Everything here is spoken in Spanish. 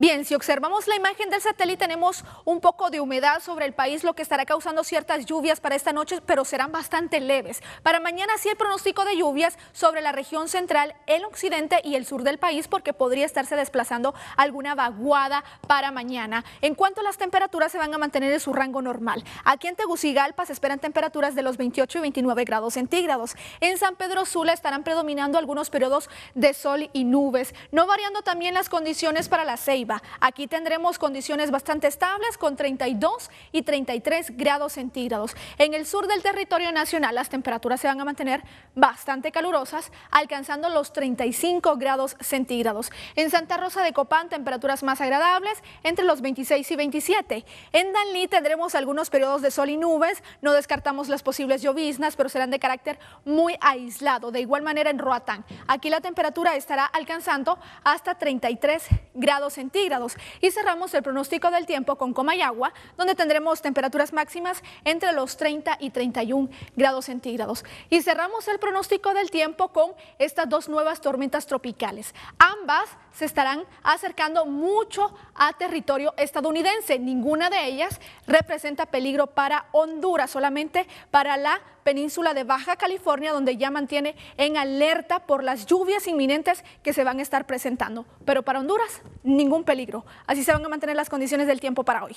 Bien, si observamos la imagen del satélite, tenemos un poco de humedad sobre el país, lo que estará causando ciertas lluvias para esta noche, pero serán bastante leves. Para mañana sí el pronóstico de lluvias sobre la región central, el occidente y el sur del país, porque podría estarse desplazando alguna vaguada para mañana. En cuanto a las temperaturas, se van a mantener en su rango normal. Aquí en Tegucigalpa se esperan temperaturas de los 28 y 29 grados centígrados. En San Pedro Sula estarán predominando algunos periodos de sol y nubes, no variando también las condiciones para la ceiba. Aquí tendremos condiciones bastante estables con 32 y 33 grados centígrados. En el sur del territorio nacional las temperaturas se van a mantener bastante calurosas, alcanzando los 35 grados centígrados. En Santa Rosa de Copán temperaturas más agradables entre los 26 y 27. En Danlí tendremos algunos periodos de sol y nubes, no descartamos las posibles lloviznas, pero serán de carácter muy aislado. De igual manera en Roatán, aquí la temperatura estará alcanzando hasta 33 grados centígrados grados Y cerramos el pronóstico del tiempo con Comayagua, donde tendremos temperaturas máximas entre los 30 y 31 grados centígrados. Y cerramos el pronóstico del tiempo con estas dos nuevas tormentas tropicales. Ambas se estarán acercando mucho a territorio estadounidense. Ninguna de ellas representa peligro para Honduras, solamente para la península de Baja California, donde ya mantiene en alerta por las lluvias inminentes que se van a estar presentando. Pero para Honduras, ningún peligro. Así se van a mantener las condiciones del tiempo para hoy.